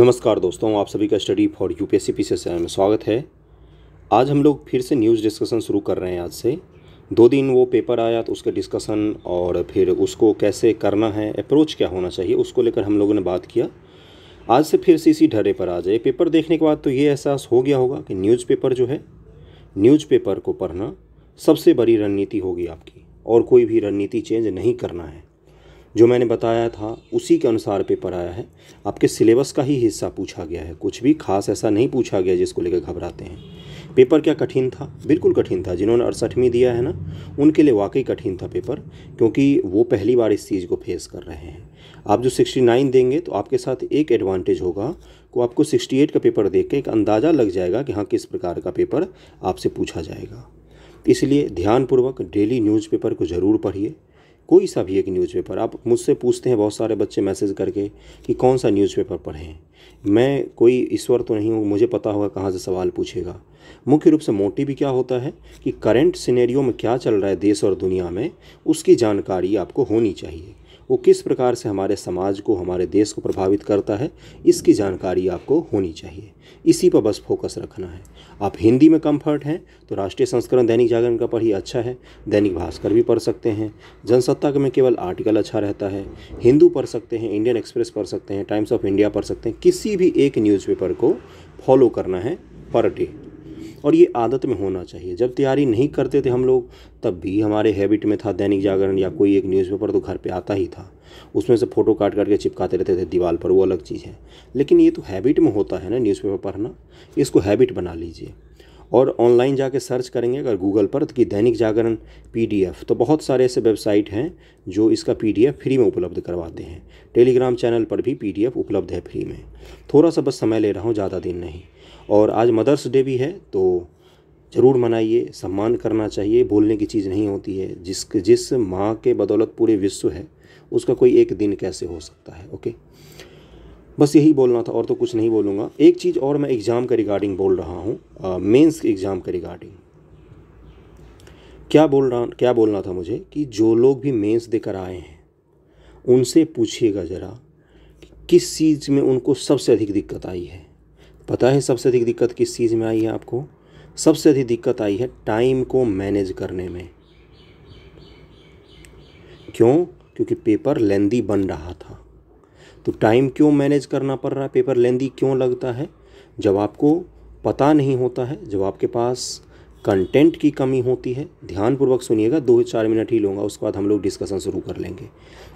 नमस्कार दोस्तों आप सभी का study for U P PCS channel में स्वागत है आज हम लोग फिर से न्यूज़ डिस्कशन शुरू कर रहे हैं आज से दो दिन वो पेपर आया तो उसका डिस्कशन और फिर उसको कैसे करना है अप्रोच क्या होना चाहिए उसको लेकर हम लोगों ने बात किया आज से फिर से इसी ढरे पर आ जाए पेपर देखने के बाद तो ये एहसास हो गया होगा कि न्यूज़ जो है न्यूज़ को पढ़ना सबसे बड़ी रणनीति होगी आपकी और कोई भी रणनीति चेंज नहीं करना है जो मैंने बताया था उसी के अनुसार पेपर आया है आपके सिलेबस का ही हिस्सा पूछा गया है कुछ भी खास ऐसा नहीं पूछा गया जिसको लेकर घबराते हैं पेपर क्या कठिन था बिल्कुल कठिन था जिन्होंने अड़सठवीं दिया है ना उनके लिए वाकई कठिन था पेपर क्योंकि वो पहली बार इस चीज़ को फेस कर रहे हैं आप जो 69 देंगे तो आपके साथ एक एडवांटेज होगा को आपको 68 का पेपर देख के एक अंदाज़ा लग जाएगा कि हाँ किस प्रकार का पेपर आपसे पूछा जाएगा इसलिए ध्यानपूर्वक डेली न्यूज़पेपर को ज़रूर पढ़िए कोई सा भी एक न्यूज़पेपर आप मुझसे पूछते हैं बहुत सारे बच्चे मैसेज करके कि कौन सा न्यूज़पेपर पढ़ें मैं कोई ईश्वर तो नहीं हूँ मुझे पता होगा कहाँ से सवाल पूछेगा मुख्य रूप से मोटिव क्या होता है कि करंट सिनेरियो में क्या चल रहा है देश और दुनिया में उसकी जानकारी आपको होनी चाहिए वो किस प्रकार से हमारे समाज को हमारे देश को प्रभावित करता है इसकी जानकारी आपको होनी चाहिए इसी पर बस फोकस रखना है आप हिंदी में कम्फर्ट हैं तो राष्ट्रीय संस्करण दैनिक जागरण का पढ़िए अच्छा है दैनिक भास्कर भी पढ़ सकते हैं जनसत्ता में केवल आर्टिकल अच्छा रहता है हिंदू पढ़ सकते हैं इंडियन एक्सप्रेस पढ़ सकते हैं टाइम्स ऑफ इंडिया पढ़ सकते हैं किसी भी एक न्यूज़पेपर को फॉलो करना है पर डे और ये आदत में होना चाहिए जब तैयारी नहीं करते थे हम लोग तब भी हमारे हैबिट में था दैनिक जागरण या कोई एक न्यूज़पेपर तो घर पे आता ही था उसमें से फ़ोटो काट काट के चिपकाते रहते थे दीवार पर वो अलग चीज़ है लेकिन ये तो हैबिट में होता है ना न्यूज़पेपर पढ़ना इसको हैबिट बना लीजिए और ऑनलाइन जाके सर्च करेंगे अगर गूगल पर तो कि दैनिक जागरण पीडीएफ तो बहुत सारे ऐसे वेबसाइट हैं जो इसका पीडीएफ फ्री में उपलब्ध करवाते हैं टेलीग्राम चैनल पर भी पीडीएफ उपलब्ध है फ्री में थोड़ा सा बस समय ले रहा हूँ ज़्यादा दिन नहीं और आज मदर्स डे भी है तो ज़रूर मनाइए सम्मान करना चाहिए बोलने की चीज़ नहीं होती है जिस जिस माँ के बदौलत पूरे विश्व है उसका कोई एक दिन कैसे हो सकता है ओके बस यही बोलना था और तो कुछ नहीं बोलूँगा एक चीज़ और मैं एग्ज़ाम के रिगार्डिंग बोल रहा हूँ मेंस एग्ज़ाम के रिगार्डिंग क्या बोल रहा क्या बोलना था मुझे कि जो लोग भी मेंस देकर आए हैं उनसे पूछिएगा ज़रा कि किस चीज़ में उनको सबसे अधिक दिक्कत आई है पता है सबसे अधिक दिक्कत किस चीज़ में आई है आपको सबसे अधिक दिक्कत आई है टाइम को मैनेज करने में क्यों क्योंकि पेपर लेंदी बन रहा था तो टाइम क्यों मैनेज करना पड़ रहा है पेपर लेंदी क्यों लगता है जब आपको पता नहीं होता है जब आपके पास कंटेंट की कमी होती है ध्यानपूर्वक सुनिएगा दो चार मिनट ही लूँगा उसके बाद हम लोग डिस्कशन शुरू कर लेंगे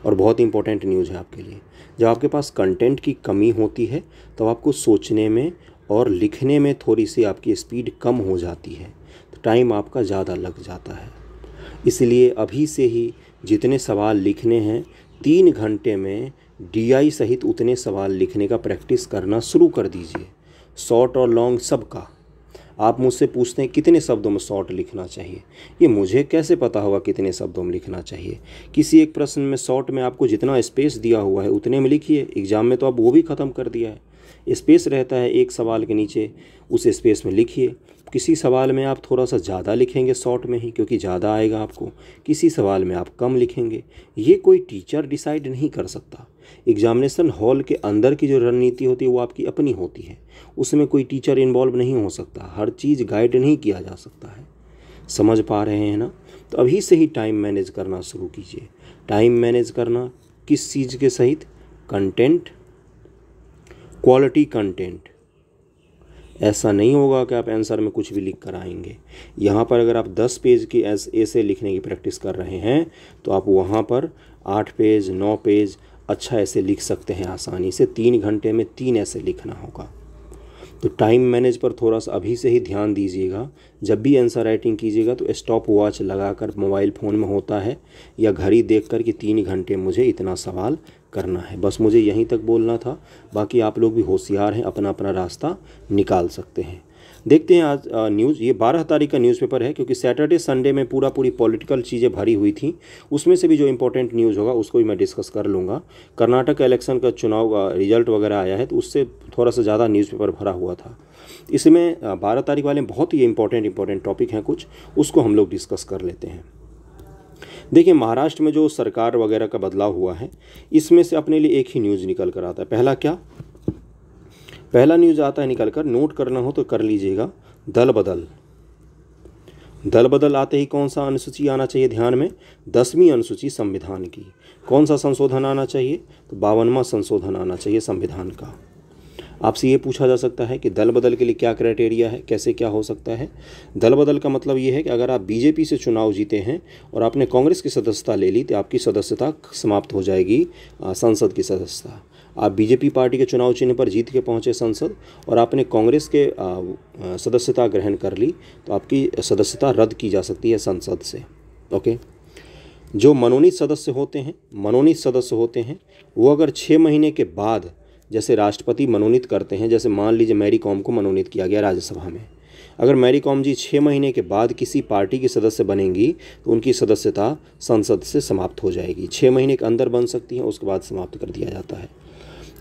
और बहुत इंपॉर्टेंट न्यूज़ है आपके लिए जब आपके पास कंटेंट की कमी होती है तो आपको सोचने में और लिखने में थोड़ी सी आपकी स्पीड कम हो जाती है तो टाइम आपका ज़्यादा लग जाता है इसलिए अभी से ही जितने सवाल लिखने हैं तीन घंटे में डीआई सहित उतने सवाल लिखने का प्रैक्टिस करना शुरू कर दीजिए शॉर्ट और लॉन्ग सब का आप मुझसे पूछते हैं कितने शब्दों में शॉर्ट लिखना चाहिए ये मुझे कैसे पता होगा कितने शब्दों में लिखना चाहिए किसी एक प्रश्न में शॉर्ट में आपको जितना स्पेस दिया हुआ है उतने में लिखिए एग्ज़ाम में तो आप वो भी ख़त्म कर दिया है स्पेस रहता है एक सवाल के नीचे उस स्पेस में लिखिए किसी सवाल में आप थोड़ा सा ज़्यादा लिखेंगे शॉर्ट में ही क्योंकि ज़्यादा आएगा आपको किसी सवाल में आप कम लिखेंगे ये कोई टीचर डिसाइड नहीं कर सकता एग्जामिनेशन हॉल के अंदर की जो रणनीति होती है वो आपकी अपनी होती है उसमें कोई टीचर इन्वॉल्व नहीं हो सकता हर चीज़ गाइड नहीं किया जा सकता है समझ पा रहे हैं ना तो अभी से ही टाइम मैनेज करना शुरू कीजिए टाइम मैनेज करना किस चीज़ के सहित कंटेंट क्वालिटी कंटेंट ऐसा नहीं होगा कि आप आंसर में कुछ भी लिख कर आएंगे यहाँ पर अगर आप दस पेज की ऐसे लिखने की प्रैक्टिस कर रहे हैं तो आप वहाँ पर आठ पेज नौ पेज अच्छा ऐसे लिख सकते हैं आसानी से तीन घंटे में तीन ऐसे लिखना होगा तो टाइम मैनेज पर थोड़ा सा अभी से ही ध्यान दीजिएगा जब भी आंसर राइटिंग कीजिएगा तो स्टॉप वॉच लगाकर मोबाइल फ़ोन में होता है या घड़ी देख कर कि तीन घंटे मुझे इतना सवाल करना है बस मुझे यहीं तक बोलना था बाकी आप लोग भी होशियार हैं अपना अपना रास्ता निकाल सकते हैं देखते हैं आज न्यूज़ ये बारह तारीख का न्यूज़पेपर है क्योंकि सैटरडे संडे में पूरा पूरी पॉलिटिकल चीज़ें भरी हुई थी उसमें से भी जो इंपॉर्टेंट न्यूज़ होगा उसको भी मैं डिस्कस कर लूँगा कर्नाटक इलेक्शन का चुनाव का रिजल्ट वगैरह आया है तो उससे थोड़ा सा ज़्यादा न्यूज़पेपर भरा हुआ था इसमें बारह तारीख वाले बहुत ही इंपॉर्टेंट इंपॉर्टेंट टॉपिक हैं कुछ उसको हम लोग डिस्कस कर लेते हैं देखिए महाराष्ट्र में जो सरकार वगैरह का बदलाव हुआ है इसमें से अपने लिए एक ही न्यूज़ निकल कर आता है पहला क्या पहला न्यूज़ आता है निकल कर नोट करना हो तो कर लीजिएगा दल बदल दल बदल आते ही कौन सा अनुसूची आना चाहिए ध्यान में दसवीं अनुसूची संविधान की कौन सा संशोधन आना चाहिए तो बावनवा संशोधन आना चाहिए संविधान का आपसे ये पूछा जा सकता है कि दल बदल के लिए क्या क्राइटेरिया है कैसे क्या हो सकता है दल बदल का मतलब ये है कि अगर आप बीजेपी से चुनाव जीते हैं और आपने कांग्रेस की सदस्यता ले ली तो आपकी सदस्यता समाप्त हो जाएगी संसद की सदस्यता आप बीजेपी पार्टी के चुनाव चिन्ह पर जीत के पहुंचे संसद और आपने कांग्रेस के सदस्यता ग्रहण कर ली तो आपकी सदस्यता रद्द की जा सकती है संसद से ओके जो मनोनीत सदस्य होते हैं मनोनीत सदस्य होते हैं वो अगर छः महीने के बाद जैसे राष्ट्रपति मनोनीत करते हैं जैसे मान लीजिए मैरी कॉम को मनोनीत किया गया राज्यसभा में अगर मैरी कॉम जी छः महीने के बाद किसी पार्टी की सदस्य बनेंगी तो उनकी सदस्यता संसद से समाप्त हो जाएगी छः महीने के अंदर बन सकती हैं उसके बाद समाप्त कर दिया जाता है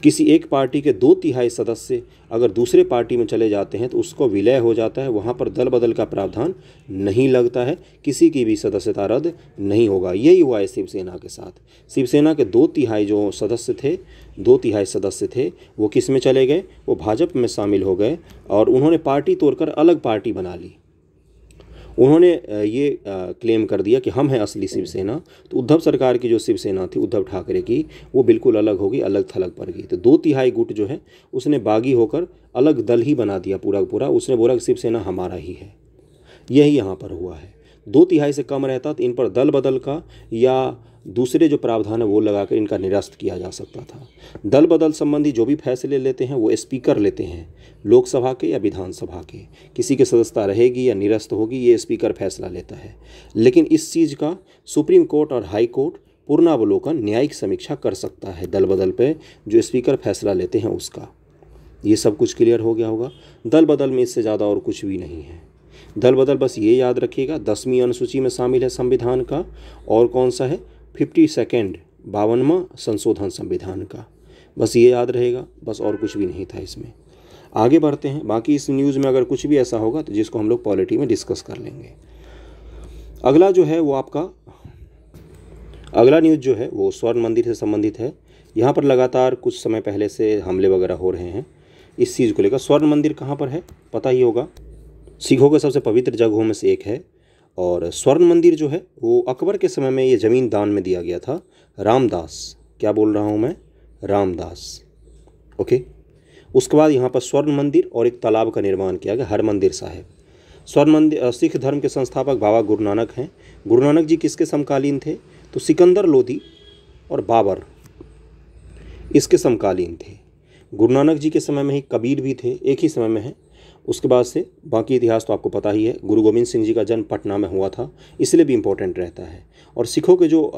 किसी एक पार्टी के दो तिहाई सदस्य अगर दूसरे पार्टी में चले जाते हैं तो उसको विलय हो जाता है वहाँ पर दल बदल का प्रावधान नहीं लगता है किसी की भी सदस्यता रद्द नहीं होगा यही हुआ है शिवसेना के साथ शिवसेना के दो तिहाई जो सदस्य थे दो तिहाई सदस्य थे वो किस में चले गए वो भाजपा में शामिल हो गए और उन्होंने पार्टी तोड़कर अलग पार्टी बना ली उन्होंने ये क्लेम कर दिया कि हम हैं असली शिवसेना तो उद्धव सरकार की जो शिवसेना थी उद्धव ठाकरे की वो बिल्कुल अलग होगी अलग थलग पड़ गई तो दो तिहाई गुट जो है उसने बागी होकर अलग दल ही बना दिया पूरा पूरा उसने बोला कि शिवसेना हमारा ही है यही यहाँ पर हुआ है दो तिहाई से कम रहता तो इन पर दल बदल का या दूसरे जो प्रावधान है वो लगाकर इनका निरस्त किया जा सकता था दल बदल संबंधी जो भी फैसले लेते हैं वो स्पीकर लेते हैं लोकसभा के या विधानसभा के किसी के सदस्यता रहेगी या निरस्त होगी ये स्पीकर फैसला लेता है लेकिन इस चीज़ का सुप्रीम कोर्ट और हाई कोर्ट पूर्णावलोकन न्यायिक समीक्षा कर सकता है दल बदल पर जो स्पीकर फैसला लेते हैं उसका ये सब कुछ क्लियर हो गया होगा दल बदल में इससे ज़्यादा और कुछ भी नहीं है दल बदल बस ये याद रखिएगा दसवीं अनुसूची में शामिल है संविधान का और कौन सा है फिफ्टी सेकेंड बावनवा संशोधन संविधान का बस ये याद रहेगा बस और कुछ भी नहीं था इसमें आगे बढ़ते हैं बाकी इस न्यूज़ में अगर कुछ भी ऐसा होगा तो जिसको हम लोग पॉलिटी में डिस्कस कर लेंगे अगला जो है वो आपका अगला न्यूज़ जो है वो स्वर्ण मंदिर से संबंधित है यहाँ पर लगातार कुछ समय पहले से हमले वगैरह हो रहे हैं इस चीज़ को लेकर स्वर्ण मंदिर कहाँ पर है पता ही होगा सिखों के सबसे पवित्र जगहों में से एक है और स्वर्ण मंदिर जो है वो अकबर के समय में ये ज़मीन दान में दिया गया था रामदास क्या बोल रहा हूँ मैं रामदास ओके उसके बाद यहाँ पर स्वर्ण मंदिर और एक तालाब का निर्माण किया गया हर मंदिर साहेब स्वर्ण मंदिर सिख धर्म के संस्थापक बाबा गुरु नानक हैं गुरु नानक जी किसके समकालीन थे तो सिकंदर लोधी और बाबर इसके समकालीन थे गुरु नानक जी के समय में ही कबीर भी थे एक ही समय में हैं उसके बाद से बाकी इतिहास तो आपको पता ही है गुरु गोविंद सिंह जी का जन्म पटना में हुआ था इसलिए भी इम्पोर्टेंट रहता है और सिखों के जो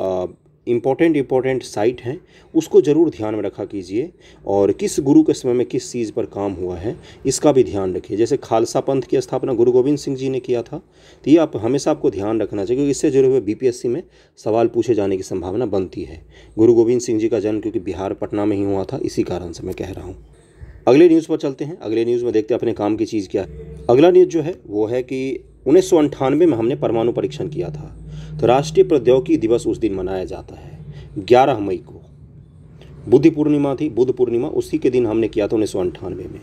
इम्पोर्टेंट इम्पोर्टेंट साइट हैं उसको ज़रूर ध्यान में रखा कीजिए और किस गुरु के समय में किस चीज़ पर काम हुआ है इसका भी ध्यान रखिए जैसे खालसा पंथ की स्थापना गुरु गोविंद सिंह जी ने किया था तो ये आप हमेशा आपको ध्यान रखना चाहिए क्योंकि इससे जुड़े हुए बीपीएससी में सवाल पूछे जाने की संभावना बनती है गुरु गोविंद सिंह जी का जन्म क्योंकि बिहार पटना में ही हुआ था इसी कारण से मैं कह रहा हूँ अगले न्यूज़ पर चलते हैं अगले न्यूज़ में देखते हैं अपने काम की चीज़ क्या है अगला न्यूज़ जो है वो है कि उन्नीस में हमने परमाणु परीक्षण किया था तो राष्ट्रीय प्रौद्योगिकी दिवस उस दिन मनाया जाता है ग्यारह मई को बुद्ध पूर्णिमा थी बुद्ध पूर्णिमा उसी के दिन हमने किया था उन्नीस में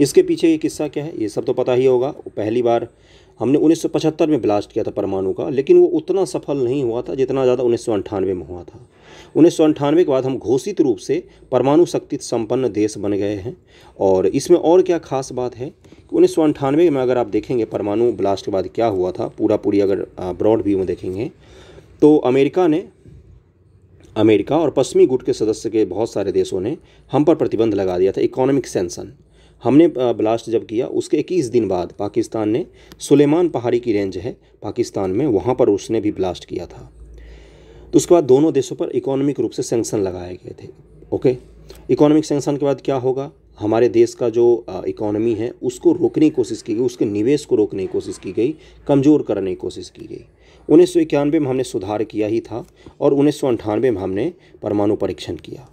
इसके पीछे ये किस्सा क्या है ये सब तो पता ही होगा पहली बार हमने 1975 में ब्लास्ट किया था परमाणु का लेकिन वो उतना सफल नहीं हुआ था जितना ज़्यादा उन्नीस में हुआ था उन्नीस के बाद हम घोषित रूप से परमाणु शक्ति संपन्न देश बन गए हैं और इसमें और क्या खास बात है कि उन्नीस में अगर आप देखेंगे परमाणु ब्लास्ट के बाद क्या हुआ था पूरा पूरी अगर ब्रॉड व्यू में देखेंगे तो अमेरिका ने अमेरिका और पश्चिमी गुट के सदस्य के बहुत सारे देशों ने हम पर प्रतिबंध लगा दिया था इकोनॉमिक सेंसन हमने ब्लास्ट जब किया उसके 21 दिन बाद पाकिस्तान ने सुलेमान पहाड़ी की रेंज है पाकिस्तान में वहाँ पर उसने भी ब्लास्ट किया था तो उसके बाद दोनों देशों पर इकोनॉमिक रूप से सेंक्शन लगाए गए थे ओके इकोनॉमिक सेंक्शन के बाद क्या होगा हमारे देश का जो इकोनॉमी है उसको रोकने की कोशिश की गई उसके निवेश को रोकने की कोशिश की गई कमज़ोर करने की कोशिश की गई उन्नीस में हमने सुधार किया ही था और उन्नीस में हमने परमाणु परीक्षण किया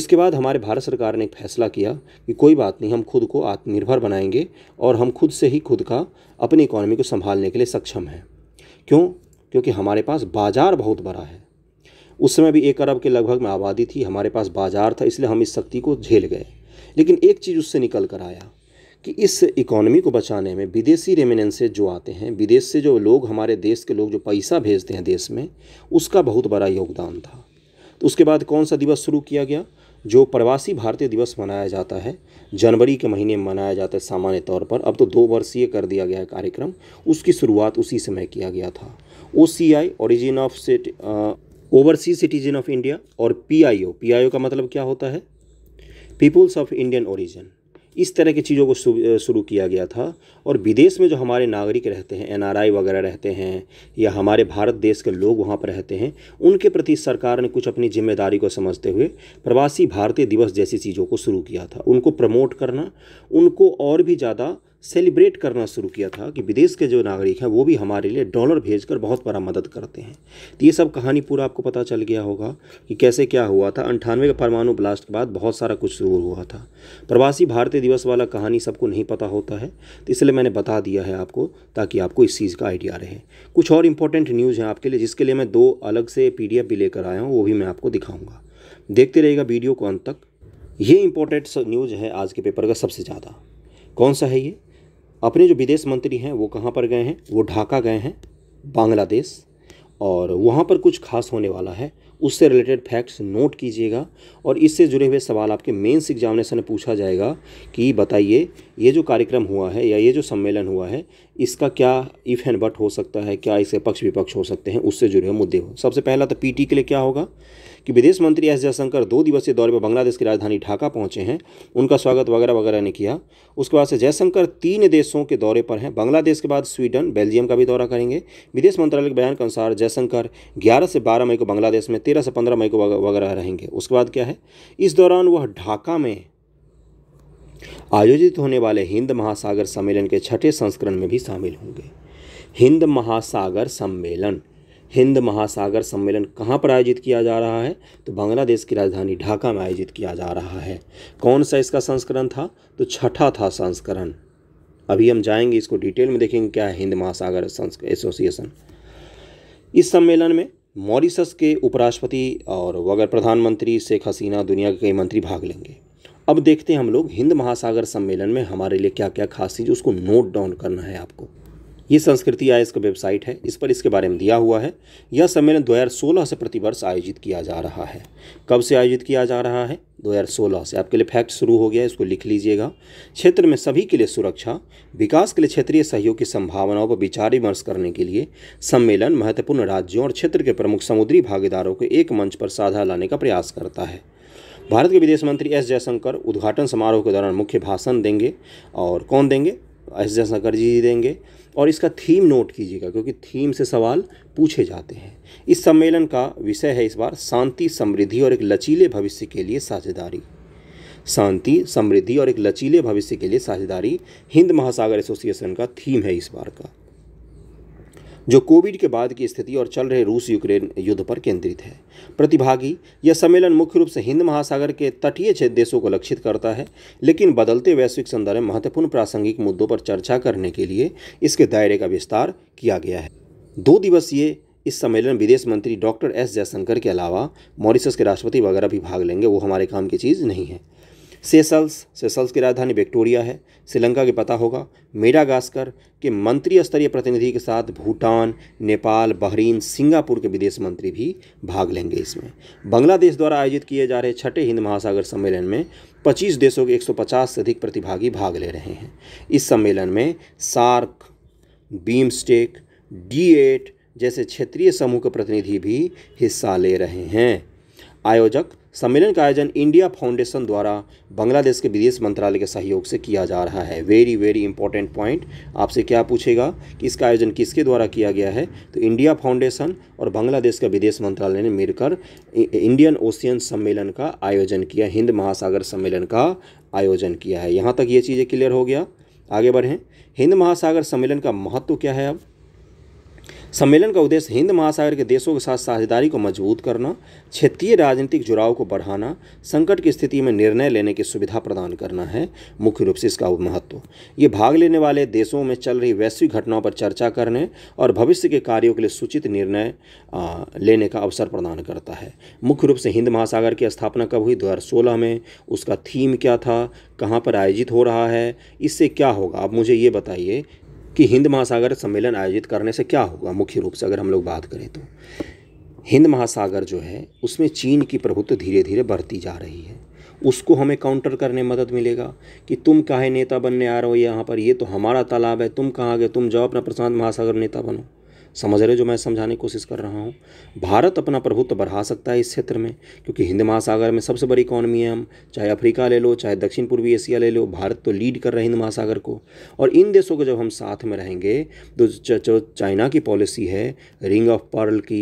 इसके बाद हमारे भारत सरकार ने एक फैसला किया कि कोई बात नहीं हम खुद को आत्मनिर्भर बनाएंगे और हम खुद से ही खुद का अपनी इकोनॉमी को संभालने के लिए सक्षम हैं क्यों क्योंकि हमारे पास बाज़ार बहुत बड़ा है उस समय भी एक अरब के लगभग में आबादी थी हमारे पास बाजार था इसलिए हम इस शक्ति को झेल गए लेकिन एक चीज़ उससे निकल कर आया कि इस इकोनॉमी को बचाने में विदेशी रेमिनेंसेज जो आते हैं विदेश से जो लोग हमारे देश के लोग जो पैसा भेजते हैं देश में उसका बहुत बड़ा योगदान था तो उसके बाद कौन सा दिवस शुरू किया गया जो प्रवासी भारतीय दिवस मनाया जाता है जनवरी के महीने में मनाया जाता है सामान्य तौर पर अब तो दो वर्षीय कर दिया गया है कार्यक्रम उसकी शुरुआत उसी समय किया गया था O C I origin of set overseas citizen of India और पीआईओ पीआईओ का मतलब क्या होता है पीपुल्स ऑफ इंडियन ओरिजिन इस तरह की चीज़ों को शुरू किया गया था और विदेश में जो हमारे नागरिक रहते हैं एनआरआई वगैरह रहते हैं या हमारे भारत देश के लोग वहाँ पर रहते हैं उनके प्रति सरकार ने कुछ अपनी जिम्मेदारी को समझते हुए प्रवासी भारतीय दिवस जैसी चीज़ों को शुरू किया था उनको प्रमोट करना उनको और भी ज़्यादा सेलिब्रेट करना शुरू किया था कि विदेश के जो नागरिक हैं वो भी हमारे लिए डॉलर भेजकर बहुत बड़ा मदद करते हैं तो ये सब कहानी पूरा आपको पता चल गया होगा कि कैसे क्या हुआ था अंठानवे के परमाणु ब्लास्ट के बाद बहुत सारा कुछ शुरू हुआ था प्रवासी भारतीय दिवस वाला कहानी सबको नहीं पता होता है तो इसलिए मैंने बता दिया है आपको ताकि आपको इस चीज़ का आइडिया रहे कुछ और इंपॉर्टेंट न्यूज़ हैं आपके लिए जिसके लिए मैं दो अलग से पी भी लेकर आया हूँ वो भी मैं आपको दिखाऊँगा देखते रहेगा वीडियो को अंत तक ये इम्पोर्टेंट न्यूज़ है आज के पेपर का सबसे ज़्यादा कौन सा है ये अपने जो विदेश मंत्री हैं वो कहाँ पर गए हैं वो ढाका गए हैं बांग्लादेश और वहाँ पर कुछ खास होने वाला है उससे रिलेटेड फैक्ट्स नोट कीजिएगा और इससे जुड़े हुए सवाल आपके मेंस एग्जामिनेशन में पूछा जाएगा कि बताइए ये जो कार्यक्रम हुआ है या ये जो सम्मेलन हुआ है इसका क्या इफ़ एंड बट हो सकता है क्या इसके पक्ष विपक्ष हो सकते हैं उससे जुड़े हुए मुद्दे हो सबसे पहला तो पीटी के लिए क्या होगा कि विदेश मंत्री एस जयशंकर दो दिवसीय दौरे पर बांग्लादेश की राजधानी ढाका पहुंचे हैं उनका स्वागत वगैरह वगैरह ने किया उसके बाद से जयशंकर तीन देशों के दौरे पर हैं बांग्लादेश के बाद स्वीडन बेल्जियम का भी दौरा करेंगे विदेश मंत्रालय के बयान के अनुसार जयशंकर ग्यारह से बारह मई को बांग्लादेश में तेरह से पंद्रह मई को वगैरह रहेंगे उसके बाद क्या है इस दौरान वह ढाका में आयोजित होने वाले हिंद महासागर सम्मेलन के छठे संस्करण में भी शामिल होंगे हिंद महासागर सम्मेलन हिंद महासागर सम्मेलन कहाँ पर आयोजित किया जा रहा है तो बांग्लादेश की राजधानी ढाका में आयोजित किया जा रहा है कौन सा इसका संस्करण था तो छठा था संस्करण अभी हम जाएंगे इसको डिटेल में देखेंगे क्या है हिंद महासागर एसोसिएशन इस सम्मेलन में मॉरिसस के उपराष्ट्रपति और वगैरह प्रधानमंत्री शेख हसीना दुनिया के कई मंत्री भाग लेंगे अब देखते हैं हम लोग हिंद महासागर सम्मेलन में हमारे लिए क्या क्या खास चीज़ उसको नोट डाउन करना है आपको ये संस्कृति आयस का वेबसाइट है इस पर इसके बारे में दिया हुआ है यह सम्मेलन 2016 से प्रतिवर्ष आयोजित किया जा रहा है कब से आयोजित किया जा रहा है 2016 से आपके लिए फैक्ट शुरू हो गया है इसको लिख लीजिएगा क्षेत्र में सभी के लिए सुरक्षा विकास के लिए क्षेत्रीय सहयोग की संभावनाओं पर विचार विमर्श करने के लिए सम्मेलन महत्वपूर्ण राज्यों और क्षेत्र के प्रमुख समुद्री भागीदारों को एक मंच पर साझा लाने का प्रयास करता है भारत के विदेश मंत्री एस जयशंकर उद्घाटन समारोह के दौरान मुख्य भाषण देंगे और कौन देंगे एस जयशंकर जी देंगे और इसका थीम नोट कीजिएगा क्योंकि थीम से सवाल पूछे जाते हैं इस सम्मेलन का विषय है इस बार शांति समृद्धि और एक लचीले भविष्य के लिए साझेदारी शांति समृद्धि और एक लचीले भविष्य के लिए साझेदारी हिंद महासागर एसोसिएशन का थीम है इस बार का जो कोविड के बाद की स्थिति और चल रहे रूस यूक्रेन युद्ध पर केंद्रित है प्रतिभागी यह सम्मेलन मुख्य रूप से हिंद महासागर के तटीय क्षेत्र देशों को लक्षित करता है लेकिन बदलते वैश्विक संदर्भ में महत्वपूर्ण प्रासंगिक मुद्दों पर चर्चा करने के लिए इसके दायरे का विस्तार किया गया है दो दिवसीय इस सम्मेलन विदेश मंत्री डॉक्टर एस जयशंकर के अलावा मॉरिसस के राष्ट्रपति वगैरह भी भाग लेंगे वो हमारे काम की चीज़ नहीं है सेसल्स सेसल्स की राजधानी विक्टोरिया है श्रीलंका के पता होगा मेडागास्कर के मंत्री स्तरीय प्रतिनिधि के साथ भूटान नेपाल बहरीन सिंगापुर के विदेश मंत्री भी भाग लेंगे इसमें बांग्लादेश द्वारा आयोजित किए जा रहे छठे हिंद महासागर सम्मेलन में 25 देशों के 150 से अधिक प्रतिभागी भाग ले रहे हैं इस सम्मेलन में सार्क बीमस्टेक डी एट जैसे क्षेत्रीय समूह के प्रतिनिधि भी हिस्सा ले रहे हैं आयोजक सम्मेलन का आयोजन इंडिया फाउंडेशन द्वारा बांग्लादेश के विदेश मंत्रालय के सहयोग से किया जा रहा है वेरी वेरी इंपॉर्टेंट पॉइंट आपसे क्या पूछेगा कि इसका आयोजन किसके द्वारा किया गया है तो इंडिया फाउंडेशन और बांग्लादेश का विदेश मंत्रालय ने मिलकर इंडियन ओशियन सम्मेलन का आयोजन किया हिंद महासागर सम्मेलन का आयोजन किया है यहाँ तक ये चीज़ें क्लियर हो गया आगे बढ़ें हिंद महासागर सम्मेलन का महत्व क्या है अब सम्मेलन का उद्देश्य हिंद महासागर के देशों के साथ साझेदारी को मजबूत करना क्षेत्रीय राजनीतिक जुड़ाव को बढ़ाना संकट की स्थिति में निर्णय लेने की सुविधा प्रदान करना है मुख्य रूप से इसका महत्व ये भाग लेने वाले देशों में चल रही वैश्विक घटनाओं पर चर्चा करने और भविष्य के कार्यों के लिए सूचित निर्णय लेने का अवसर प्रदान करता है मुख्य रूप से हिंद महासागर की स्थापना कब हुई दो में उसका थीम क्या था कहाँ पर आयोजित हो रहा है इससे क्या होगा आप मुझे ये बताइए कि हिंद महासागर सम्मेलन आयोजित करने से क्या होगा मुख्य रूप से अगर हम लोग बात करें तो हिंद महासागर जो है उसमें चीन की प्रभुत्व धीरे धीरे बढ़ती जा रही है उसको हमें काउंटर करने में मदद मिलेगा कि तुम कहा नेता बनने आ रहे हो यहाँ पर ये तो हमारा तालाब है तुम कहाँ गए तुम जाओ अपना प्रशांत महासागर नेता बनो समझ रहे जो मैं समझाने की कोशिश कर रहा हूँ भारत अपना प्रभुत्व बढ़ा सकता है इस क्षेत्र में क्योंकि हिंद महासागर में सबसे बड़ी इकोनॉमी है हम चाहे अफ्रीका ले लो चाहे दक्षिण पूर्वी एशिया ले लो भारत तो लीड कर रहा है हिंद महासागर को और इन देशों को जब हम साथ में रहेंगे तो जो चाइना की पॉलिसी है रिंग ऑफ पर्ल की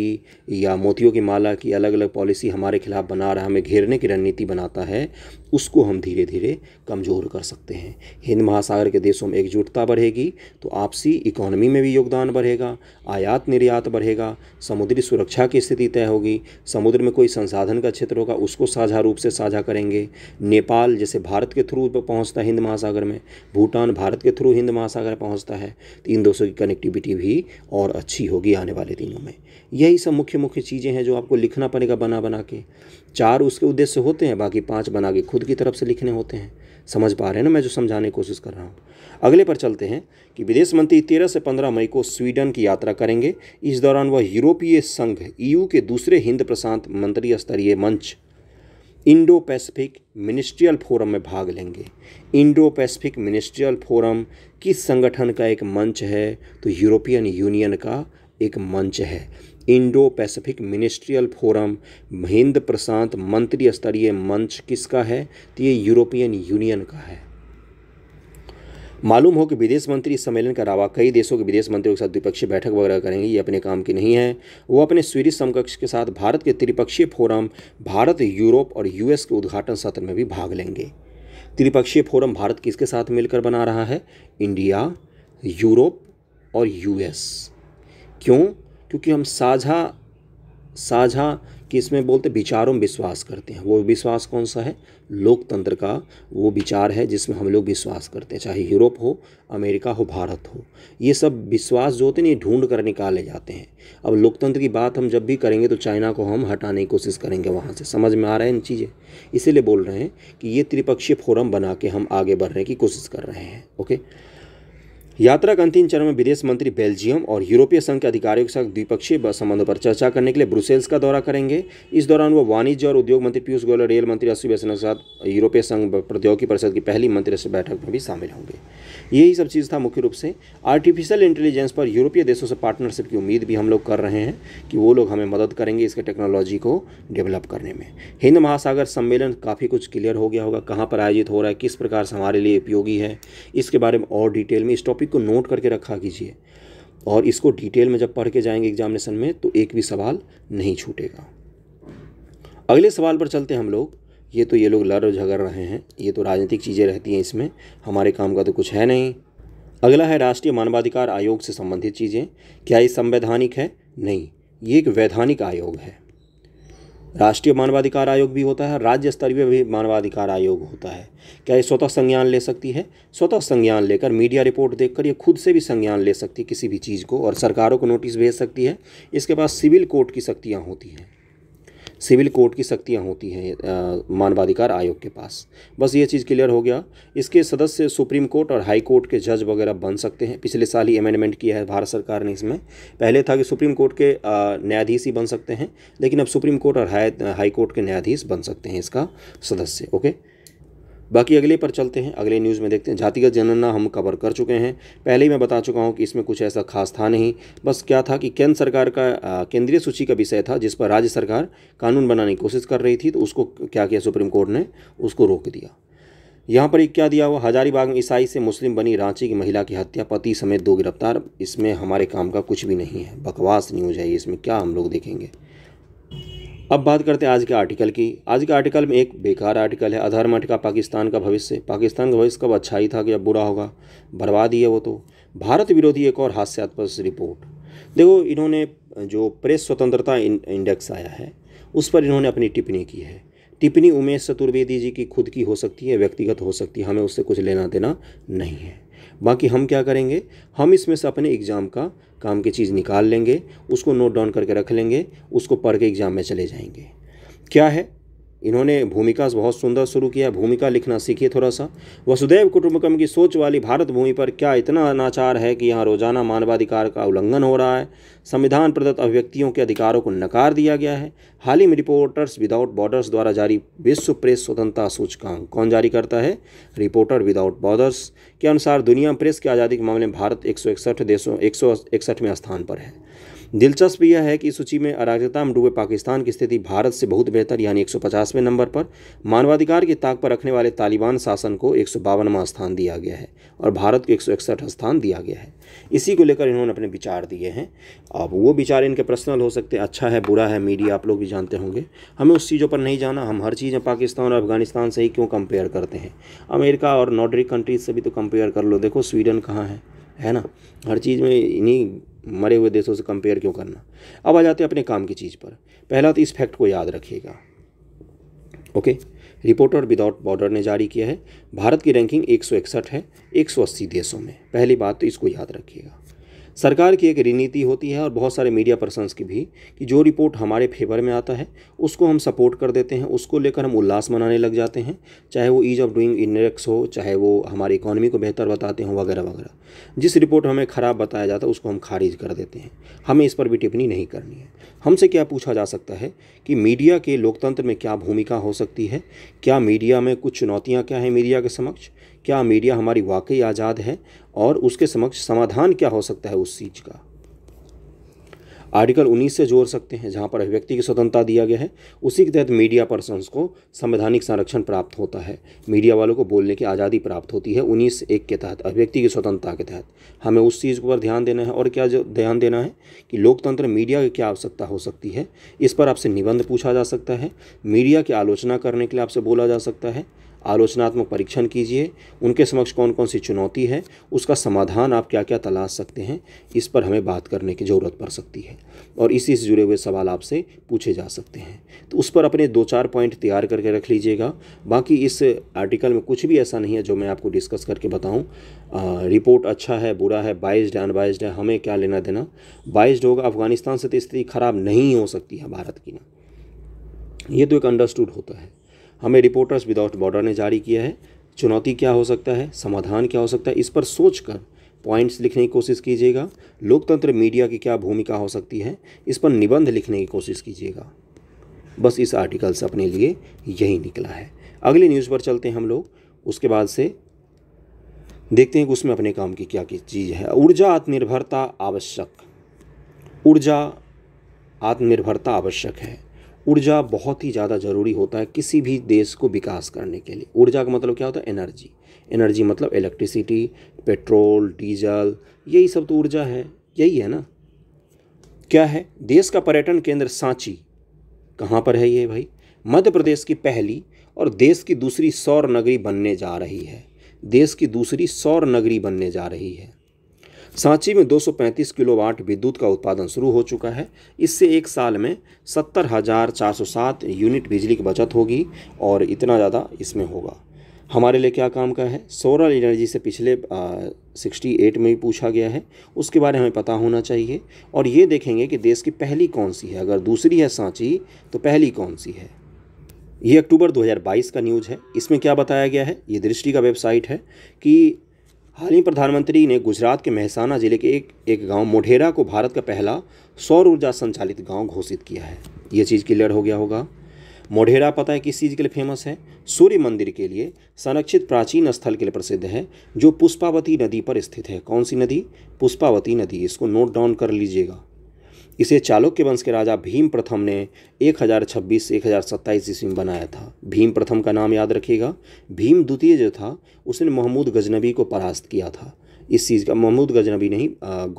या मोतियों की माला की अलग अलग पॉलिसी हमारे खिलाफ बना रहा है हमें घेरने की रणनीति बनाता है उसको हम धीरे धीरे कमज़ोर कर सकते हैं हिंद महासागर के देशों में एकजुटता बढ़ेगी तो आपसी इकोनॉमी में भी योगदान बढ़ेगा आयात निर्यात बढ़ेगा समुद्री सुरक्षा की स्थिति तय होगी समुद्र में कोई संसाधन का क्षेत्र होगा उसको साझा रूप से साझा करेंगे नेपाल जैसे भारत के थ्रू पहुँचता है हिंद महासागर में भूटान भारत के थ्रू हिंद महासागर पहुँचता है तो इन दोषों की कनेक्टिविटी भी और अच्छी होगी आने वाले दिनों में यही सब मुख्य मुख्य चीज़ें हैं जो आपको लिखना पड़ेगा बना बना के चार उसके उद्देश्य होते हैं बाकी पाँच बना के खुद खुद की तरफ से लिखने होते हैं समझ पा रहे हैं ना मैं जो समझाने की कोशिश कर रहा हूँ अगले पर चलते हैं कि विदेश मंत्री तेरह से पंद्रह मई को स्वीडन की यात्रा करेंगे इस दौरान वह यूरोपीय संघ ईयू के दूसरे हिंद प्रशांत मंत्री स्तरीय मंच इंडो पैसिफिक मिनिस्ट्रियल फोरम में भाग लेंगे इंडो पैसिफिक मिनिस्ट्रियल फोरम किस संगठन का एक मंच है तो यूरोपियन यूनियन का एक मंच है इंडो पैसिफिक मिनिस्ट्रियल फोरम महेंद्र प्रशांत मंत्री स्तरीय मंच किसका है तो ये यूरोपियन यूनियन का है मालूम हो कि विदेश मंत्री इस सम्मेलन के अलावा कई देशों के विदेश मंत्रियों के साथ द्विपक्षीय बैठक वगैरह करेंगे ये अपने काम की नहीं है वो अपने स्वीडिश समकक्ष के साथ भारत के त्रिपक्षीय फोरम भारत यूरोप और यूएस के उद्घाटन सत्र में भी भाग लेंगे त्रिपक्षीय फोरम भारत किसके साथ मिलकर बना रहा है इंडिया यूरोप और यूएस क्यों क्योंकि हम साझा साझा कि इसमें बोलते विचारों में विश्वास करते हैं वो विश्वास कौन सा है लोकतंत्र का वो विचार है जिसमें हम लोग विश्वास करते हैं चाहे यूरोप हो अमेरिका हो भारत हो ये सब विश्वास जो होते हैं ये ढूंढ कर निकाले जाते हैं अब लोकतंत्र की बात हम जब भी करेंगे तो चाइना को हम हटाने की कोशिश करेंगे वहाँ से समझ में आ रहे हैं इन चीज़ें इसीलिए बोल रहे हैं कि ये त्रिपक्षीय फोरम बना के हम आगे बढ़ने की कोशिश कर रहे हैं ओके यात्रा के अंतिम चरण में विदेश मंत्री बेल्जियम और यूरोपीय संघ के अधिकारियों के साथ द्विपक्षीय संबंधों पर चर्चा करने के लिए ब्रुसेल्स का दौरा करेंगे इस दौरान वो वाणिज्य और उद्योग मंत्री पीयूष गोयल रेल मंत्री अश्विनी वैष्णव के साथ यूरोपीय संघ प्रौद्योगिकी परिषद की पहली मंत्री बैठक में भी शामिल होंगे यही सब चीज़ था मुख्य रूप से आर्टिफिशियल इंटेलिजेंस पर यूरोपीय देशों से पार्टनरशिप की उम्मीद भी हम लोग कर रहे हैं कि वो लोग हमें मदद करेंगे इसके टेक्नोलॉजी को डेवलप करने में हिंद महासागर सम्मेलन काफ़ी कुछ क्लियर हो गया होगा कहाँ पर आयोजित हो रहा है किस प्रकार से हमारे लिए उपयोगी है इसके बारे में और डिटेल में इस टॉपिक टॉपिक को नोट करके रखा कीजिए और इसको डिटेल में जब पढ़ के जाएंगे एग्जामिनेशन में तो एक भी सवाल नहीं छूटेगा अगले सवाल पर चलते हैं हम लोग ये तो ये लोग लड़ झगड़ रहे हैं ये तो राजनीतिक चीज़ें रहती हैं इसमें हमारे काम का तो कुछ है नहीं अगला है राष्ट्रीय मानवाधिकार आयोग से संबंधित चीज़ें क्या ये संवैधानिक है नहीं ये एक वैधानिक आयोग है राष्ट्रीय मानवाधिकार आयोग भी होता है राज्य स्तरीय भी मानवाधिकार आयोग होता है क्या ये स्वतः संज्ञान ले सकती है स्वतः संज्ञान लेकर मीडिया रिपोर्ट देखकर ये खुद से भी संज्ञान ले सकती है किसी भी चीज़ को और सरकारों को नोटिस भेज सकती है इसके पास सिविल कोर्ट की शक्तियाँ होती हैं सिविल कोर्ट की सख्तियाँ होती हैं मानवाधिकार आयोग के पास बस ये चीज़ क्लियर हो गया इसके सदस्य सुप्रीम कोर्ट और हाई कोर्ट के जज वगैरह बन सकते हैं पिछले साल ही अमेंडमेंट किया है भारत सरकार ने इसमें पहले था कि सुप्रीम कोर्ट के न्यायाधीश ही बन सकते हैं लेकिन अब सुप्रीम कोर्ट और हाई कोर्ट के न्यायाधीश बन सकते हैं इसका सदस्य ओके बाकी अगले पर चलते हैं अगले न्यूज़ में देखते हैं जातिगत जनगणना हम कवर कर चुके हैं पहले ही मैं बता चुका हूँ कि इसमें कुछ ऐसा खास था नहीं बस क्या था कि केंद्र सरकार का केंद्रीय सूची का विषय था जिस पर राज्य सरकार कानून बनाने की कोशिश कर रही थी तो उसको क्या किया सुप्रीम कोर्ट ने उसको रोक दिया यहाँ पर एक क्या दिया हुआ हजारीबाग में ईसाई से मुस्लिम बनी रांची की महिला की हत्या पति समेत दो गिरफ्तार इसमें हमारे काम का कुछ भी नहीं है बकवास न्यूज़ है इसमें क्या हम लोग देखेंगे अब बात करते हैं आज के आर्टिकल की आज के आर्टिकल में एक बेकार आर्टिकल है आधार मठ का पाकिस्तान का भविष्य पाकिस्तान का भविष्य कब अच्छा ही था कि अब बुरा होगा बर्बाद ही है वो तो भारत विरोधी एक और हास्यात्मक रिपोर्ट देखो इन्होंने जो प्रेस स्वतंत्रता इंडेक्स आया है उस पर इन्होंने अपनी टिप्पणी की है टिप्पणी उमेश चतुर्वेदी जी की खुद की हो सकती है व्यक्तिगत हो सकती है हमें उससे कुछ लेना देना नहीं है बाकी हम क्या करेंगे हम इसमें से अपने एग्ज़ाम का काम की चीज़ निकाल लेंगे उसको नोट डाउन करके रख लेंगे उसको पढ़ के एग्ज़ाम में चले जाएंगे क्या है इन्होंने भूमिका बहुत सुंदर शुरू किया भूमिका लिखना सीखिए थोड़ा सा वसुदेव कुटुंबकम की सोच वाली भारत भूमि पर क्या इतना अनाचार है कि यहाँ रोजाना मानवाधिकार का उल्लंघन हो रहा है संविधान प्रदत्त अभिव्यक्तियों के अधिकारों को नकार दिया गया है हाल ही में रिपोर्टर्स विदाउट बॉर्डर्स द्वारा जारी विश्व प्रेस स्वतंत्रता सूचकांक कौन जारी करता है रिपोर्टर विदाउट बॉर्डर्स के अनुसार दुनिया प्रेस की आज़ादी के मामले में भारत एक देशों एक में स्थान पर है दिलचस्प यह है कि इस सूची में अराजकता में डूबे पाकिस्तान की स्थिति भारत से बहुत बेहतर यानी 150वें नंबर पर मानवाधिकार की ताक पर रखने वाले तालिबान शासन को एक स्थान दिया गया है और भारत को एक स्थान दिया गया है इसी को लेकर इन्होंने अपने विचार दिए हैं अब वो विचार इनके पर्सनल हो सकते हैं अच्छा है बुरा है मीडिया आप लोग भी जानते होंगे हमें उस चीज़ों पर नहीं जाना हम हर चीज़ें पाकिस्तान और अफगानिस्तान से ही क्यों कंपेयर करते हैं अमेरिका और नॉर्डरिक कंट्रीज से भी तो कंपेयर कर लो देखो स्वीडन कहाँ है है ना हर चीज़ में इन्हीं मरे हुए देशों से कंपेयर क्यों करना अब आ जाते हैं अपने काम की चीज़ पर पहला तो इस फैक्ट को याद रखिएगा ओके रिपोर्टर विदाउट बॉर्डर ने जारी किया है भारत की रैंकिंग एक है एक देशों में पहली बात तो इसको याद रखिएगा सरकार की एक रणनीति होती है और बहुत सारे मीडिया पर्सनस की भी कि जो रिपोर्ट हमारे फेवर में आता है उसको हम सपोर्ट कर देते हैं उसको लेकर हम उल्लास मनाने लग जाते हैं चाहे वो ईज़ ऑफ डूइंग इंडेक्स हो चाहे वो हमारी इकोनॉमी को बेहतर बताते हों वगैरह वगैरह जिस रिपोर्ट हमें ख़राब बताया जाता है उसको हम खारिज कर देते हैं हमें इस पर भी टिप्पणी नहीं करनी है हमसे क्या पूछा जा सकता है कि मीडिया के लोकतंत्र में क्या भूमिका हो सकती है क्या मीडिया में कुछ चुनौतियाँ क्या हैं मीडिया के समक्ष क्या मीडिया हमारी वाकई आज़ाद है और उसके समक्ष समाधान क्या हो सकता है उस चीज़ का आर्टिकल 19 से जोड़ सकते हैं जहां पर अभिव्यक्ति की स्वतंत्रता दिया गया है उसी के तहत मीडिया पर्सन को संवैधानिक संरक्षण प्राप्त होता है मीडिया वालों को बोलने की आज़ादी प्राप्त होती है उन्नीस एक के तहत अभिव्यक्ति की स्वतंत्रता के तहत हमें उस चीज़ पर ध्यान देना है और क्या ध्यान देना है कि लोकतंत्र मीडिया की क्या आवश्यकता हो सकती है इस पर आपसे निबंध पूछा जा सकता है मीडिया की आलोचना करने के लिए आपसे बोला जा सकता है आलोचनात्मक परीक्षण कीजिए उनके समक्ष कौन कौन सी चुनौती है उसका समाधान आप क्या क्या तलाश सकते हैं इस पर हमें बात करने की ज़रूरत पड़ सकती है और इसी से जुड़े हुए सवाल आपसे पूछे जा सकते हैं तो उस पर अपने दो चार पॉइंट तैयार करके रख लीजिएगा बाकी इस आर्टिकल में कुछ भी ऐसा नहीं है जो मैं आपको डिस्कस करके बताऊँ रिपोर्ट अच्छा है बुरा है बाइस्ड अनबाइस्ड है हमें क्या लेना देना बाइस्ड होगा अफगानिस्तान से तो स्थिति खराब नहीं हो सकती है भारत की ना ये तो एक अंडरस्टूड होता है हमें रिपोर्टर्स विदाउट बॉर्डर ने जारी किया है चुनौती क्या हो सकता है समाधान क्या हो सकता है इस पर सोचकर पॉइंट्स लिखने की कोशिश कीजिएगा लोकतंत्र मीडिया की क्या भूमिका हो सकती है इस पर निबंध लिखने की कोशिश कीजिएगा बस इस आर्टिकल से अपने लिए यही निकला है अगले न्यूज़ पर चलते हैं हम लोग उसके बाद से देखते हैं कि उसमें अपने काम की क्या की चीज़ है ऊर्जा आत्मनिर्भरता आवश्यक ऊर्जा आत्मनिर्भरता आवश्यक है ऊर्जा बहुत ही ज़्यादा ज़रूरी होता है किसी भी देश को विकास करने के लिए ऊर्जा का मतलब क्या होता है एनर्जी एनर्जी मतलब इलेक्ट्रिसिटी पेट्रोल डीजल यही सब तो ऊर्जा है यही है ना क्या है देश का पर्यटन केंद्र सांची कहाँ पर है ये भाई मध्य प्रदेश की पहली और देश की दूसरी सौर नगरी बनने जा रही है देश की दूसरी सौर नगरी बनने जा रही है सांची में 235 किलोवाट विद्युत का उत्पादन शुरू हो चुका है इससे एक साल में सत्तर हज़ार चार सौ सात यूनिट बिजली की बचत होगी और इतना ज़्यादा इसमें होगा हमारे लिए क्या काम का है सोलर एनर्जी से पिछले सिक्सटी एट में भी पूछा गया है उसके बारे में पता होना चाहिए और ये देखेंगे कि देश की पहली कौन सी है अगर दूसरी है सांची तो पहली कौन सी है ये अक्टूबर 2022 का न्यूज़ है इसमें क्या बताया गया है ये दृष्टि का वेबसाइट है कि हाल ही प्रधानमंत्री ने गुजरात के महसाना जिले के एक एक गांव मोढेरा को भारत का पहला सौर ऊर्जा संचालित गांव घोषित किया है ये चीज़ क्लियर हो गया होगा मोढेरा पता है किस चीज़ के लिए फेमस है सूर्य मंदिर के लिए संरक्षित प्राचीन स्थल के लिए प्रसिद्ध है जो पुष्पावती नदी पर स्थित है कौन सी नदी पुष्पावती नदी इसको नोट डाउन कर लीजिएगा इसे चालुक्य वंश के राजा भीम प्रथम ने 1026 से 1027 ईस्वी में बनाया था भीम प्रथम का नाम याद रखिएगा भीम द्वितीय जो था उसने महमूद गजनबी को परास्त किया था इस चीज़ का महमूद गजनबी नहीं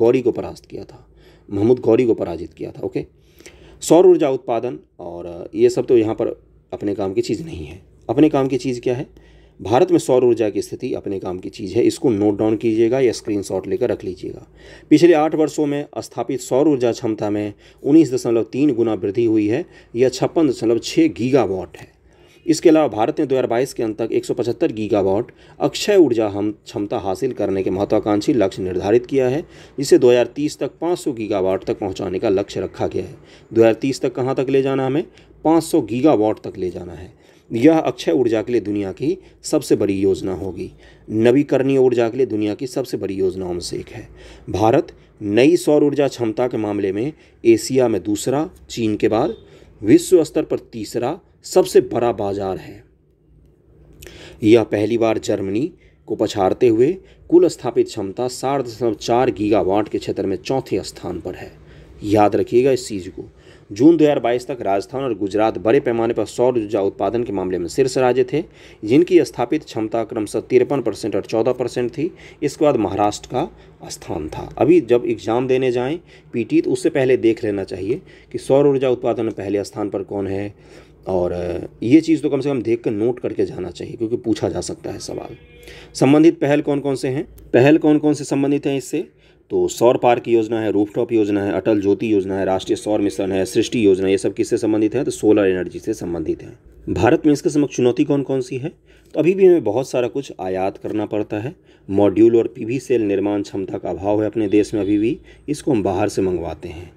गौरी को परास्त किया था महमूद गौरी को पराजित किया था ओके सौर ऊर्जा उत्पादन और ये सब तो यहाँ पर अपने काम की चीज़ नहीं है अपने काम की चीज़ क्या है भारत में सौर ऊर्जा की स्थिति अपने काम की चीज़ है इसको नोट डाउन कीजिएगा या स्क्रीन शॉट लेकर रख लीजिएगा पिछले आठ वर्षों में स्थापित सौर ऊर्जा क्षमता में उन्नीस दशमलव तीन गुना वृद्धि हुई है यह छप्पन दशमलव छः गीगावाट है इसके अलावा भारत ने 2022 के अंत तक 175 गीगावाट अक्षय ऊर्जा हम क्षमता हासिल करने के महत्वाकांक्षी लक्ष्य निर्धारित किया है जिसे 2030 तक 500 गीगावाट तक पहुंचाने का लक्ष्य रखा गया है 2030 तक कहां तक ले जाना हमें 500 गीगावाट तक ले जाना है यह अक्षय ऊर्जा के लिए दुनिया की सबसे बड़ी योजना होगी नवीकरणीय ऊर्जा के लिए दुनिया की सबसे बड़ी योजनाओं में से एक है भारत नई सौर ऊर्जा क्षमता के मामले में एशिया में दूसरा चीन के बाद विश्व स्तर पर तीसरा सबसे बड़ा बाजार है यह पहली बार जर्मनी को पछाड़ते हुए कुल स्थापित क्षमता साठ दशमलव चार गीगावाट के क्षेत्र में चौथे स्थान पर है याद रखिएगा इस चीज़ को जून 2022 तक राजस्थान और गुजरात बड़े पैमाने पर सौर ऊर्जा उत्पादन के मामले में शीर्ष राज्य थे जिनकी स्थापित क्षमता क्रमशः तिरपन परसेंट और चौदह परसेंट थी इसके बाद महाराष्ट्र का स्थान था अभी जब एग्ज़ाम देने जाएं पीटी तो उससे पहले देख लेना चाहिए कि सौर ऊर्जा उत्पादन में पहले स्थान पर कौन है और ये चीज़ तो कम से कम देख कर नोट करके जाना चाहिए क्योंकि पूछा जा सकता है सवाल संबंधित पहल कौन कौन से हैं पहल कौन कौन से संबंधित हैं इससे तो सौर पार्क योजना है रूफटॉप योजना है अटल ज्योति योजना है राष्ट्रीय सौर मिशन है सृष्टि योजना ये सब किससे संबंधित है तो सोलर एनर्जी से संबंधित है भारत में इसके समक्ष चुनौती कौन कौन सी है तो अभी भी हमें बहुत सारा कुछ आयात करना पड़ता है मॉड्यूल और पीवी सेल निर्माण क्षमता का अभाव है अपने देश में अभी भी इसको हम बाहर से मंगवाते हैं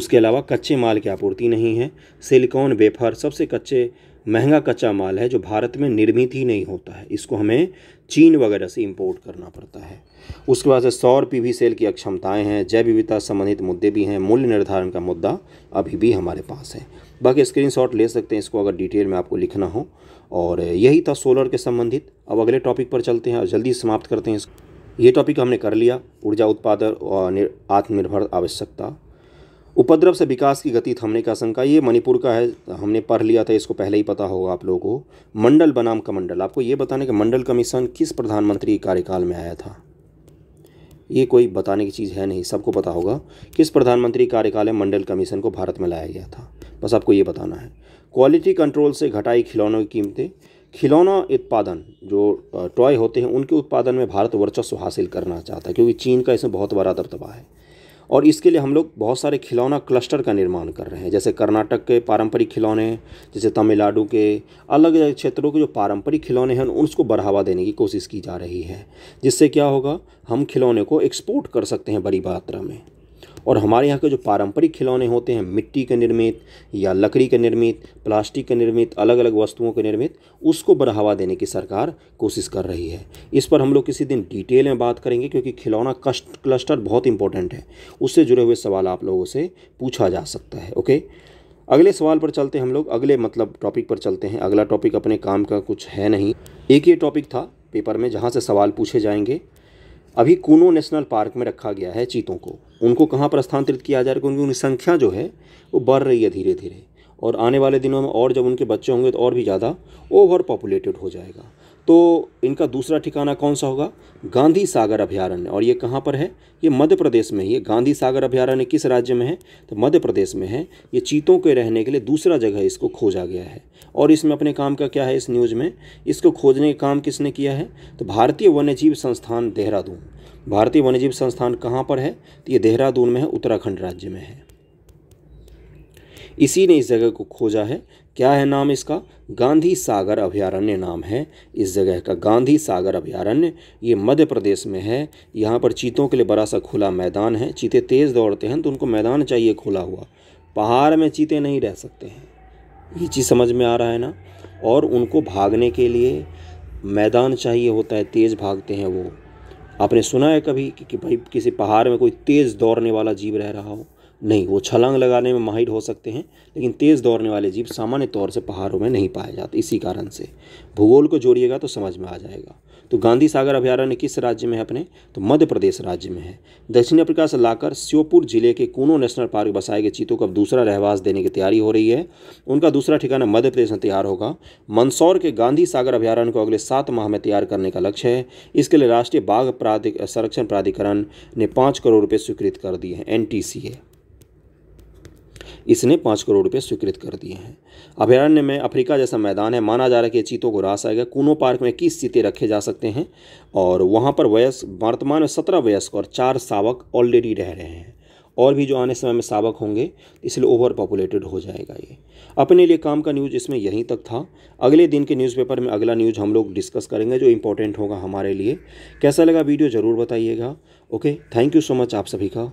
उसके अलावा कच्चे माल की आपूर्ति नहीं है सिलिकॉन वेफर सबसे कच्चे महंगा कच्चा माल है जो भारत में निर्मित ही नहीं होता है इसको हमें चीन वगैरह से इंपोर्ट करना पड़ता है उसके बाद से सौर पी सेल की अक्षमताएँ हैं जैव विविधता संबंधित मुद्दे भी हैं मूल्य निर्धारण का मुद्दा अभी भी हमारे पास है बाकी स्क्रीनशॉट ले सकते हैं इसको अगर डिटेल में आपको लिखना हो और यही था सोलर के संबंधित अब अगले टॉपिक पर चलते हैं और जल्दी समाप्त करते हैं इसको ये टॉपिक हमने कर लिया ऊर्जा उत्पादन और आत्मनिर्भर आवश्यकता उपद्रव से विकास की गति थमने का आशंका ये मणिपुर का है हमने पढ़ लिया था इसको पहले ही पता होगा आप लोगों को मंडल बनाम का मंडल आपको ये बताने कि मंडल कमीशन किस प्रधानमंत्री के कार्यकाल में आया था ये कोई बताने की चीज़ है नहीं सबको पता होगा किस प्रधानमंत्री कार्यकाल में मंडल कमीशन को भारत में लाया गया था बस आपको ये बताना है क्वालिटी कंट्रोल से घटाई खिलौनों की कीमतें खिलौना उत्पादन जो टॉय होते हैं उनके उत्पादन में भारत वर्चस्व हासिल करना चाहता है क्योंकि चीन का इसमें बहुत बड़ा दबदबा है और इसके लिए हम लोग बहुत सारे खिलौना क्लस्टर का निर्माण कर रहे हैं जैसे कर्नाटक के पारंपरिक खिलौने जैसे तमिलनाडु के अलग अलग क्षेत्रों के जो पारंपरिक खिलौने हैं उसको बढ़ावा देने की कोशिश की जा रही है जिससे क्या होगा हम खिलौने को एक्सपोर्ट कर सकते हैं बड़ी मात्रा में और हमारे यहाँ के जो पारंपरिक खिलौने होते हैं मिट्टी के निर्मित या लकड़ी के निर्मित प्लास्टिक के निर्मित अलग अलग वस्तुओं के निर्मित उसको बढ़ावा देने की सरकार कोशिश कर रही है इस पर हम लोग किसी दिन डिटेल में बात करेंगे क्योंकि खिलौना कस्ट क्लस्टर बहुत इंपॉर्टेंट है उससे जुड़े हुए सवाल आप लोगों से पूछा जा सकता है ओके अगले सवाल पर चलते हैं हम लोग अगले मतलब टॉपिक पर चलते हैं अगला टॉपिक अपने काम का कुछ है नहीं एक ये टॉपिक था पेपर में जहाँ से सवाल पूछे जाएंगे अभी कूनो नेशनल पार्क में रखा गया है चीतों को उनको कहाँ पर स्थानांतरित किया जा रहा है क्योंकि उनकी संख्या जो है वो बढ़ रही है धीरे धीरे और आने वाले दिनों में और जब उनके बच्चे होंगे तो और भी ज़्यादा ओवर पॉपुलेटेड हो जाएगा तो इनका दूसरा ठिकाना कौन सा होगा गांधी सागर अभ्यारण्य और ये कहाँ पर है ये मध्य प्रदेश में ही है गांधी सागर अभ्यारण्य किस राज्य में है तो मध्य प्रदेश में है ये चीतों के रहने के लिए दूसरा जगह इसको खोजा गया है और इसमें अपने काम का क्या है इस न्यूज़ में इसको खोजने का काम किसने किया है तो भारतीय वन्यजीव संस्थान देहरादून भारतीय वन्यजीव संस्थान कहाँ पर है तो ये देहरादून में है उत्तराखंड राज्य में है इसी ने इस जगह को खोजा है क्या है नाम इसका गांधी सागर अभ्यारण्य नाम है इस जगह का गांधी सागर अभयारण्य ये मध्य प्रदेश में है यहाँ पर चीतों के लिए बड़ा सा खुला मैदान है चीते तेज़ दौड़ते हैं तो उनको मैदान चाहिए खुला हुआ पहाड़ में चीते नहीं रह सकते हैं ये चीज़ समझ में आ रहा है ना और उनको भागने के लिए मैदान चाहिए होता है तेज़ भागते हैं वो आपने सुना है कभी कि, कि भाई किसी पहाड़ में कोई तेज़ दौड़ने वाला जीव रह रहा हो नहीं वो छलांग लगाने में माहिर हो सकते हैं लेकिन तेज़ दौड़ने वाले जीव सामान्य तौर से पहाड़ों में नहीं पाए जाते इसी कारण से भूगोल को जोड़िएगा तो समझ में आ जाएगा तो गांधी सागर अभ्यारण्य किस राज्य में है अपने तो मध्य प्रदेश राज्य में है दक्षिण अफ्रीका से लाकर श्योपुर जिले के कूनो नेशनल पार्क बसाए गए चीतों को अब दूसरा रहवास देने की तैयारी हो रही है उनका दूसरा ठिकाना मध्य प्रदेश में तैयार होगा मंदसौर के गांधी सागर अभ्यारण्य को अगले सात माह में तैयार करने का लक्ष्य है इसके लिए राष्ट्रीय बाघ प्राधिक संरक्षण प्राधिकरण ने पाँच करोड़ रुपये स्वीकृत कर दिए हैं एन इसने पाँच करोड़ रुपये स्वीकृत कर दिए हैं अभ्यारण्य में अफ्रीका जैसा मैदान है माना जा रहा है कि चीतों को रास आएगा कूनो पार्क में किस चीते रखे जा सकते हैं और वहाँ पर वयस्क वर्तमान में सत्रह वयस्क और चार सावक ऑलरेडी रह रहे हैं और भी जो आने समय में सावक होंगे इसलिए ओवर पॉपुलेटेड हो जाएगा ये अपने लिए काम का न्यूज़ इसमें यहीं तक था अगले दिन के न्यूज़पेपर में अगला न्यूज़ हम लोग डिस्कस करेंगे जो इम्पोर्टेंट होगा हमारे लिए कैसा लगा वीडियो ज़रूर बताइएगा okay thank you so much आप सभी का